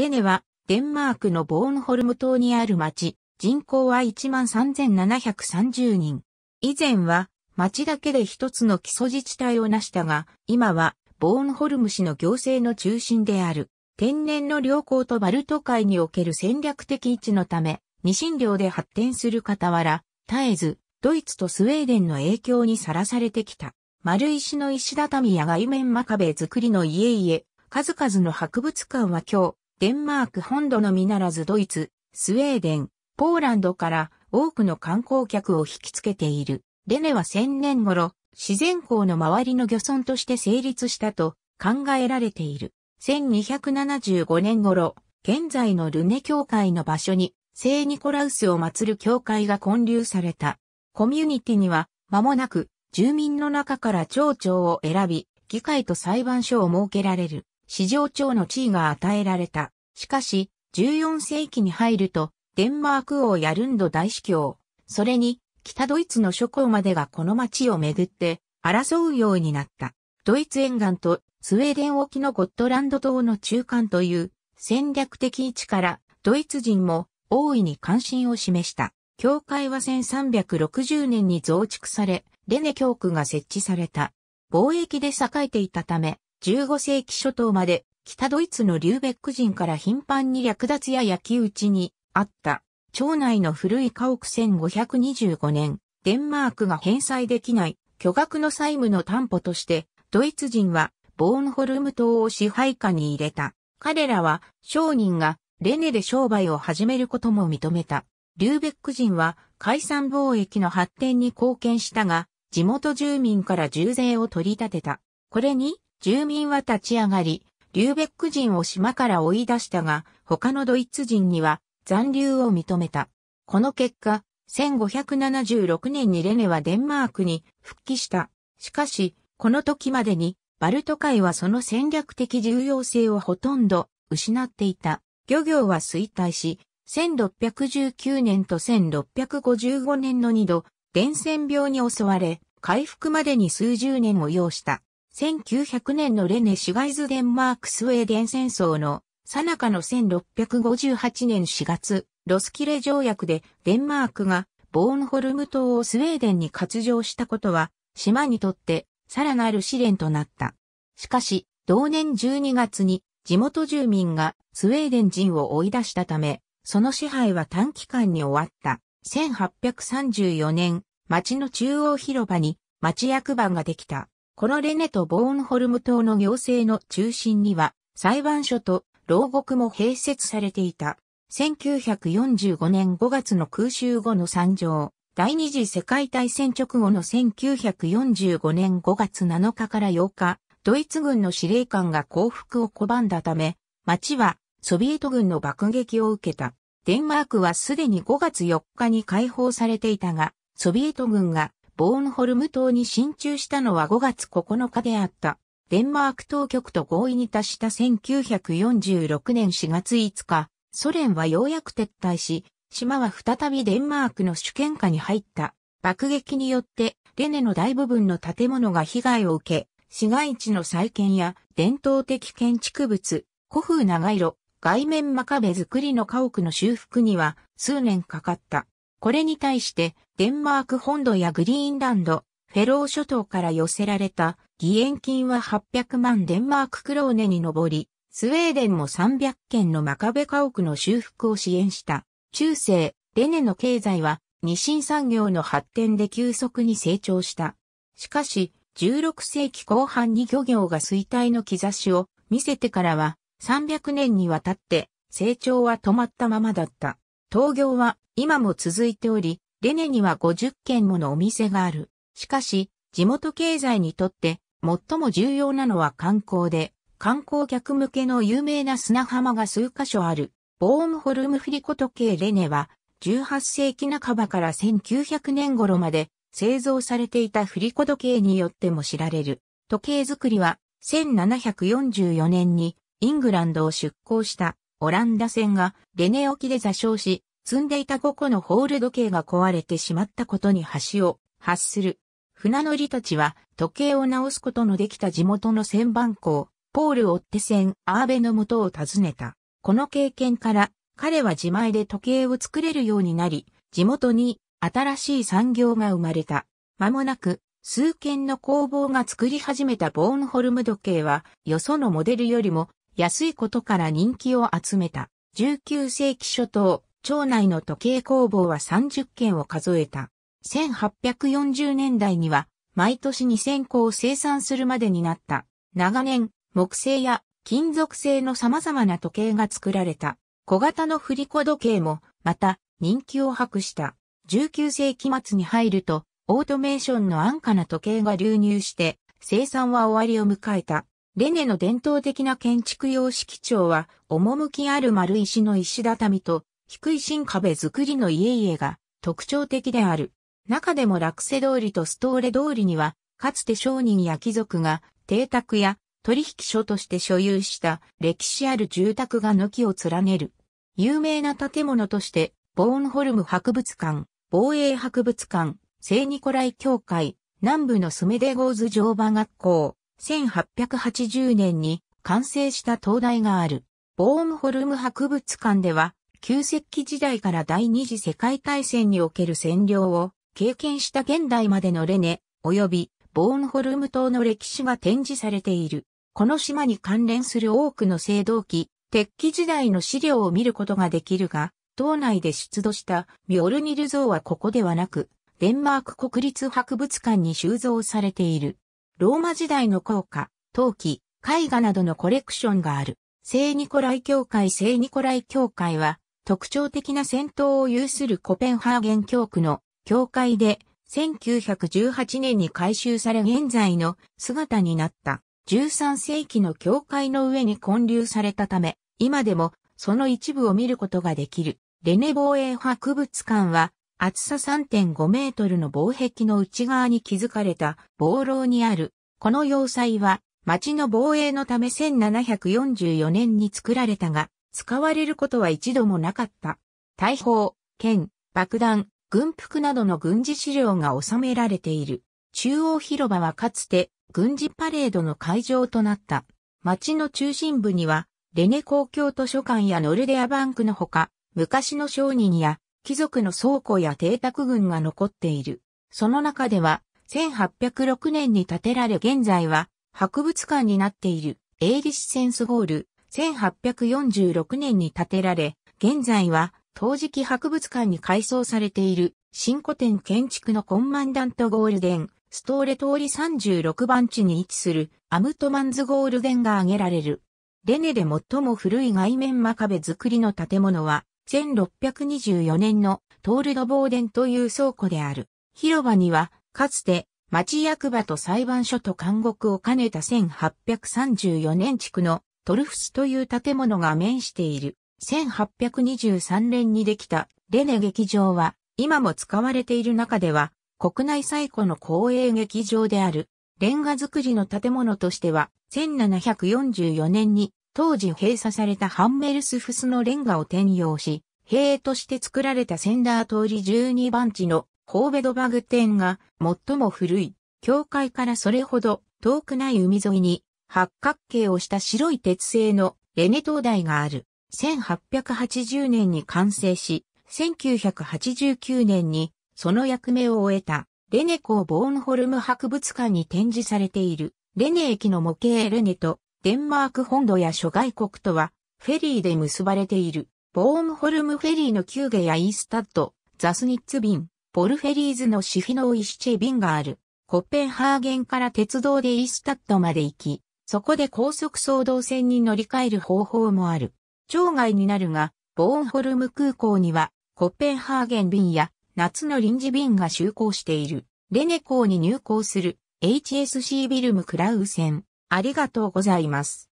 レネは、デンマークのボーンホルム島にある町、人口は13,730人。以前は、町だけで一つの基礎自治体を成したが、今は、ボーンホルム市の行政の中心である。天然の良好とバルト海における戦略的位置のため、二進領で発展する傍ら、絶えず、ドイツとスウェーデンの影響にさらされてきた。丸石の石畳や外面真壁作りの家々、数々の博物館は今日、デンマーク本土のみならずドイツ、スウェーデン、ポーランドから多くの観光客を引きつけている。レネは1000年頃、自然港の周りの漁村として成立したと考えられている。1275年頃、現在のルネ教会の場所に聖ニコラウスを祀る教会が建立された。コミュニティには間もなく住民の中から町長を選び、議会と裁判所を設けられる。市場長の地位が与えられた。しかし、14世紀に入ると、デンマーク王やルンド大司教、それに、北ドイツの諸侯までがこの町をめぐって、争うようになった。ドイツ沿岸とスウェーデン沖のゴットランド島の中間という戦略的位置からドイツ人も大いに関心を示した。教会は1360年に増築され、レネ教区が設置された。貿易で栄えていたため、15世紀初頭まで北ドイツのリューベック人から頻繁に略奪や焼き討ちにあった。町内の古い家屋1525年、デンマークが返済できない巨額の債務の担保として、ドイツ人はボーンホルム島を支配下に入れた。彼らは商人がレネで商売を始めることも認めた。リューベック人は海産貿易の発展に貢献したが、地元住民から重税を取り立てた。これに、住民は立ち上がり、リューベック人を島から追い出したが、他のドイツ人には残留を認めた。この結果、1576年にレネはデンマークに復帰した。しかし、この時までに、バルト海はその戦略的重要性をほとんど失っていた。漁業は衰退し、1619年と1655年の2度、伝染病に襲われ、回復までに数十年を要した。1900年のレネ・シュガイズデンマーク・スウェーデン戦争の最中の1658年4月、ロスキレ条約でデンマークがボーンホルム島をスウェーデンに割譲したことは、島にとってさらなる試練となった。しかし、同年12月に地元住民がスウェーデン人を追い出したため、その支配は短期間に終わった。1834年、町の中央広場に町役場ができた。このレネとボーンホルム島の行政の中心には、裁判所と牢獄も併設されていた。1945年5月の空襲後の惨状、第二次世界大戦直後の1945年5月7日から8日、ドイツ軍の司令官が降伏を拒んだため、町はソビエト軍の爆撃を受けた。デンマークはすでに5月4日に解放されていたが、ソビエト軍がボーンホルム島に進駐したのは5月9日であった。デンマーク当局と合意に達した1946年4月5日、ソ連はようやく撤退し、島は再びデンマークの主権下に入った。爆撃によって、レネの大部分の建物が被害を受け、市街地の再建や伝統的建築物、古風長色、外面真壁作りの家屋の修復には数年かかった。これに対してデンマーク本土やグリーンランド、フェロー諸島から寄せられた義援金は800万デンマーククローネに上り、スウェーデンも300件のマカベ家屋の修復を支援した。中世、デネの経済は日清産業の発展で急速に成長した。しかし、16世紀後半に漁業が衰退の兆しを見せてからは300年にわたって成長は止まったままだった。東業は今も続いており、レネには50軒ものお店がある。しかし、地元経済にとって最も重要なのは観光で、観光客向けの有名な砂浜が数箇所ある。ボームホルムフリコ時計レネは、18世紀半ばから1900年頃まで製造されていたフリコ時計によっても知られる。時計作りは1744年にイングランドを出港したオランダ船がレネ沖で座礁し積んでいた5個のホール時計が壊れてしまったことに橋を発する。船乗りたちは時計を直すことのできた地元の船番港、ポール・オッテ船、アーベの元を訪ねた。この経験から彼は自前で時計を作れるようになり、地元に新しい産業が生まれた。間もなく数件の工房が作り始めたボーンホルム時計は、よそのモデルよりも安いことから人気を集めた。19世紀初頭、町内の時計工房は30件を数えた。1840年代には、毎年2000個を生産するまでになった。長年、木製や金属製の様々な時計が作られた。小型の振り子時計も、また、人気を博した。19世紀末に入ると、オートメーションの安価な時計が流入して、生産は終わりを迎えた。レネの伝統的な建築様式町は、趣ある丸石の石畳と、低い新壁作りの家々が特徴的である。中でも落瀬通りとストーレ通りには、かつて商人や貴族が邸宅や取引所として所有した歴史ある住宅が軒を連ねる。有名な建物として、ボーンホルム博物館、防衛博物館、聖ニコライ教会、南部のスメデゴーズ乗馬学校、1880年に完成した灯台がある。ボーンホルム博物館では、旧石器時代から第二次世界大戦における占領を経験した現代までのレネ、及びボーンホルム島の歴史が展示されている。この島に関連する多くの青銅器、鉄器時代の資料を見ることができるが、島内で出土したミョルニル像はここではなく、デンマーク国立博物館に収蔵されている。ローマ時代の硬貨、陶器、絵画などのコレクションがある。聖ニコライ教会聖ニコライ教会は特徴的な戦闘を有するコペンハーゲン教区の教会で1918年に改修され現在の姿になった13世紀の教会の上に建立されたため、今でもその一部を見ることができる。レネ防衛博物館は厚さ3.5メートルの防壁の内側に築かれた防浪にある。この要塞は町の防衛のため1744年に作られたが、使われることは一度もなかった。大砲、剣、爆弾、軍服などの軍事資料が収められている。中央広場はかつて軍事パレードの会場となった。町の中心部には、レネ公共図書館やノルデアバンクのほか、昔の商人や貴族の倉庫や邸宅群が残っている。その中では、1806年に建てられ現在は博物館になっている、エイリシセンスホール、1846年に建てられ、現在は、陶磁器博物館に改装されている、新古典建築のコンマンダントゴールデン、ストーレ通り36番地に位置する、アムトマンズゴールデンが挙げられる。レネで最も古い外面真壁造りの建物は、1624年のトールドボーデンという倉庫である。広場には、かつて、町役場と裁判所と監獄を兼ねた1834年地区のトルフスという建物が面している1823年にできたレネ劇場は今も使われている中では国内最古の公営劇場であるレンガ造りの建物としては1744年に当時閉鎖されたハンメルスフスのレンガを転用し、塀として作られたセンダー通り12番地の神戸ドバグ店が最も古い、教会からそれほど遠くない海沿いに八角形をした白い鉄製のレネ灯台がある。1880年に完成し、1989年にその役目を終えたレネ港ボーンホルム博物館に展示されているレネ駅の模型レネとデンマーク本土や諸外国とはフェリーで結ばれているボーンホルムフェリーのキューゲやイースタッド、ザスニッツ便、ボルフェリーズのシフィノーイシチェ便がある。コッペンハーゲンから鉄道でイースタッドまで行き、そこで高速総動線に乗り換える方法もある。町外になるが、ボーンホルム空港には、コッペンハーゲン便や夏の臨時便が就航している。レネ港に入港する HSC ビルムクラウ線。ありがとうございます。